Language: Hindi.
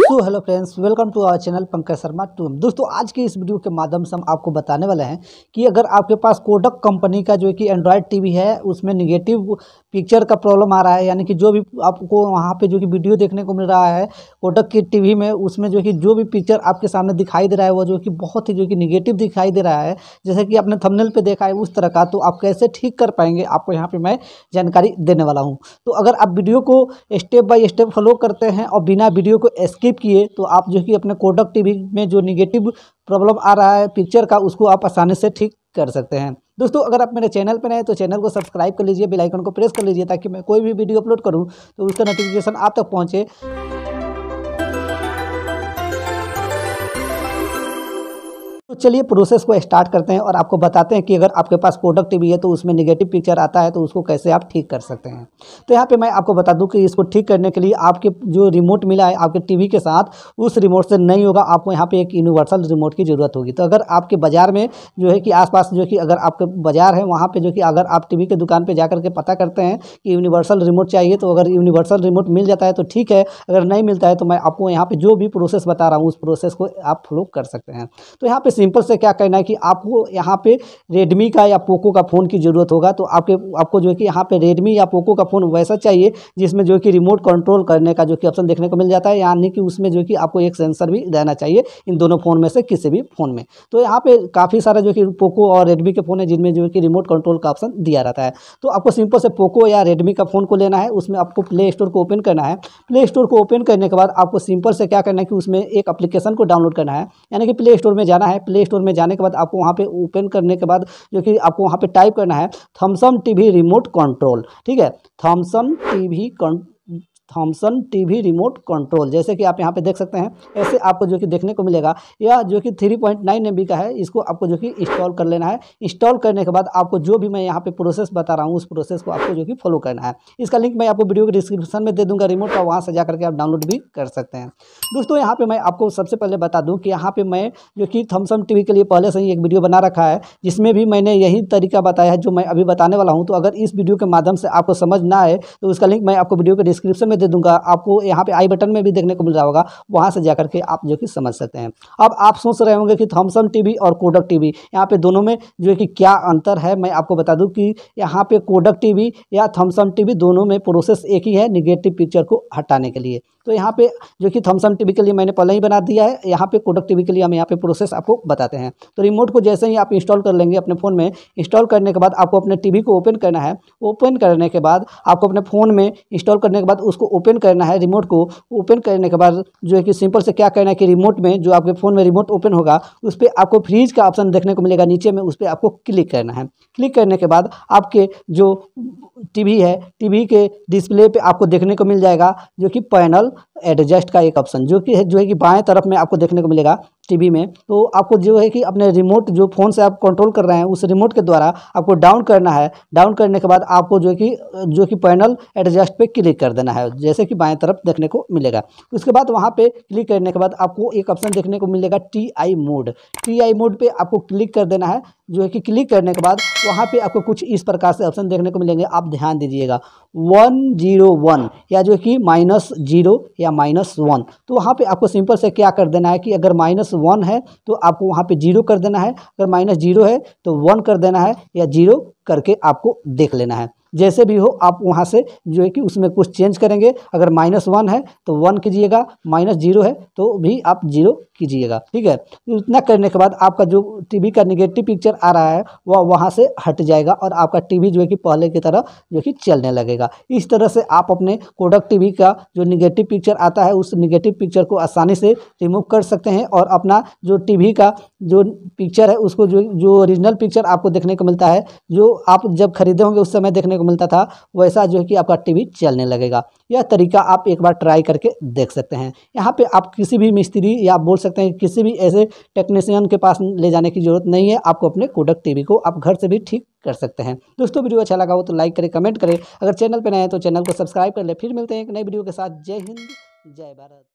so hello friends welcome to our channel Pankaj Sharma टूम दोस्तों आज के इस वीडियो के माध्यम से हम आपको बताने वाले हैं कि अगर आपके पास कोडक कंपनी का जो कि एंड्रॉयड टीवी है उसमें नेगेटिव पिक्चर का प्रॉब्लम आ रहा है यानी कि जो भी आपको वहाँ पे जो कि वीडियो देखने को मिल रहा है कोडक की टीवी में उसमें जो कि जो भी पिक्चर आपके सामने दिखाई दे रहा है वो जो कि बहुत ही जो कि निगेटिव दिखाई दे रहा है जैसे कि आपने थमनेल पर देखा है उस तरह का तो आप कैसे ठीक कर पाएंगे आपको यहाँ पर मैं जानकारी देने वाला हूँ तो अगर आप वीडियो को स्टेप बाई स्टेप फॉलो करते हैं और बिना वीडियो को स्किप स्किप किए तो आप जो कि अपने कोडक टीवी में जो निगेटिव प्रॉब्लम आ रहा है पिक्चर का उसको आप आसानी से ठीक कर सकते हैं दोस्तों अगर आप मेरे चैनल पर नए तो चैनल को सब्सक्राइब कर लीजिए बेल आइकन को प्रेस कर लीजिए ताकि मैं कोई भी वीडियो अपलोड करूं तो उसका नोटिफिकेशन आप तक पहुंचे तो चलिए प्रोसेस को स्टार्ट करते हैं और आपको बताते हैं कि अगर आपके पास प्रोडक्ट भी है तो उसमें नेगेटिव पिक्चर आता है तो उसको कैसे आप ठीक कर सकते हैं तो यहाँ पे मैं आपको बता दूं कि इसको ठीक करने के लिए आपके जो रिमोट मिला है आपके टीवी के साथ उस रिमोट से नहीं होगा आपको यहाँ पे एक यूनिवर्सल रिमोट की ज़रूरत होगी तो अगर आपके बाज़ार में जो है कि आस जो कि अगर आपके बाज़ार है वहाँ पर जो कि अगर आप टी वी दुकान पर जा के पता करते हैं कि यूनिवर्सल रिमोट चाहिए तो अगर यूनिवर्सल रिमोट मिल जाता है तो ठीक है अगर नहीं मिलता है तो मैं आपको यहाँ पर जो भी प्रोसेस बता रहा हूँ उस प्रोसेस को आप फॉलो कर सकते हैं तो यहाँ पर सिंपल से क्या कहना है कि आपको यहाँ पे रेडमी का या पोको का फ़ोन की ज़रूरत होगा तो आपके आपको जो है कि यहाँ पे रेडमी या पोको का फ़ोन वैसा चाहिए जिसमें जो है कि रिमोट कंट्रोल करने का जो कि ऑप्शन देखने को मिल जाता है यानी कि उसमें जो है कि आपको एक सेंसर भी रहना चाहिए इन दोनों फ़ोन में से किसी भी फ़ोन में तो यहाँ पर काफ़ी सारा जो कि पोको और रेडमी के फ़ोन है जिनमें जो है कि रिमोट कंट्रोल का ऑप्शन दिया रहता है तो आपको सिंपल से पोको या रेडमी का फ़ोन को लेना है उसमें आपको प्ले स्टोर को ओपन करना है प्ले स्टोर को ओपन करने के बाद आपको सिंपल से क्या करना है कि उसमें एक अप्लीकेशन को डाउनलोड करना है यानी कि प्ले स्टोर में जाना है प्ले स्टोर में जाने के बाद आपको वहाँ पे ओपन करने के बाद जो कि आपको वहाँ पे टाइप करना है थम्सम टीवी रिमोट कंट्रोल ठीक है थम्सम टीवी कं थॉमसन टीवी रिमोट कंट्रोल जैसे कि आप यहाँ पे देख सकते हैं ऐसे आपको जो कि देखने को मिलेगा यह जो कि three point nine M B का है इसको आपको जो कि इंस्टॉल कर लेना है इंस्टॉल करने के बाद आपको जो भी मैं यहाँ पे प्रोसेस बता रहा हूँ उस प्रोसेस को आपको जो कि फॉलो करना है इसका लिंक मैं आपको वीडियो के डिस्क्रिप्शन में दे दूँगा रिमोट का वहाँ से जा करके आप डाउनलोड भी कर सकते हैं दोस्तों यहाँ पर मैं आपको सबसे पहले बता दूँ कि यहाँ पर मैं जो कि थॉमसन टी के लिए पहले से ही एक वीडियो बना रखा है जिसमें भी मैंने यही तरीका बताया है जो मैं अभी बताने वाला हूँ तो अगर इस वीडियो के माध्यम से आपको समझ ना आए तो उसका लिंक मैं आपको वीडियो के डिस्क्रिप्शन में दे दूंगा आपको यहाँ पे आई बटन में भी देखने को मिल रहा होगा वहाँ से जाकर के आप जो कि समझ सकते हैं अब आप सोच रहे होंगे कि थॉमसन टीवी और कोडक टीवी यहाँ पे दोनों में जो कि क्या अंतर है मैं आपको बता दूँ कि यहाँ पे कोडक टीवी या थॉमसन टीवी दोनों में प्रोसेस एक ही है निगेटिव पिक्चर को हटाने के लिए तो यहाँ पे जो कि थम्सम टिपिकली मैंने पहले ही बना दिया है यहाँ पे कोडक टिपिकली हम यहाँ पे प्रोसेस आपको बताते हैं तो रिमोट को जैसे ही आप इंस्टॉल कर लेंगे अपने फ़ोन में इंस्टॉल करने के बाद आपको अपने टीवी को ओपन करना है ओपन करने के बाद आपको अपने फ़ोन में इंस्टॉल करने के बाद उसको ओपन करना है रिमोट को ओपन करने के बाद जो है कि सिंपल से क्या करना है कि रिमोट में जो आपके फ़ोन में रिमोट ओपन होगा उस पर आपको फ्रीज का ऑप्शन देखने को मिलेगा नीचे में उस पर आपको क्लिक करना है क्लिक करने के बाद आपके जो टीवी है टीवी के डिस्प्ले पे आपको देखने को मिल जाएगा जो कि पैनल एडजस्ट का एक ऑप्शन जो कि जो है कि बाएं तरफ में आपको देखने को मिलेगा टीवी में तो आपको जो है कि अपने रिमोट जो फ़ोन से आप कंट्रोल कर रहे हैं उस रिमोट के द्वारा आपको डाउन करना है डाउन करने के बाद आपको जो है कि जो कि पैनल एडजस्ट पे क्लिक कर देना है जैसे कि बाएं तरफ देखने को मिलेगा उसके बाद वहाँ पे क्लिक करने के बाद आपको एक ऑप्शन देखने को मिलेगा T I mode T I mode पर आपको क्लिक कर देना है जो है कि क्लिक करने के बाद वहाँ पे आपको कुछ इस प्रकार से ऑप्शन देखने को मिलेंगे आप ध्यान दीजिएगा वन जीरो वन या जो कि माइनस जीरो या माइनस वन तो वहाँ पे आपको सिंपल से क्या कर देना है कि अगर माइनस वन है तो आपको वहाँ पे जीरो कर देना है अगर माइनस जीरो है तो वन कर देना है या जीरो करके आपको देख लेना है जैसे भी हो आप वहाँ से जो है कि उसमें कुछ चेंज करेंगे अगर माइनस वन है तो वन कीजिएगा माइनस जीरो है तो भी आप जीरो कीजिएगा ठीक है इतना करने के बाद आपका जो टीवी का निगेटिव पिक्चर आ रहा है वह वहाँ से हट जाएगा और आपका टीवी जो है कि पहले की तरह जो कि चलने लगेगा इस तरह से आप अपने कोडक टीवी का जो निगेटिव पिक्चर आता है उस निगेटिव पिक्चर को आसानी से रिमूव कर सकते हैं और अपना जो टी का जो पिक्चर है उसको जो जो ओरिजिनल पिक्चर आपको देखने को मिलता है जो आप जब खरीदे होंगे उस समय देखने को मिलता था वैसा जो है कि आपका टी चलने लगेगा यह तरीका आप एक बार ट्राई करके देख सकते हैं यहाँ पर आप किसी भी मिस्त्री या बोल सकते सकते हैं किसी भी ऐसे टेक्नीशियन के पास ले जाने की जरूरत नहीं है आपको अपने कोडक टीवी को आप घर से भी ठीक कर सकते हैं दोस्तों वीडियो अच्छा लगा हो तो लाइक करें कमेंट करें अगर चैनल पर नए हैं तो चैनल को सब्सक्राइब कर ले फिर मिलते हैं एक नई वीडियो के साथ जय हिंद जय भारत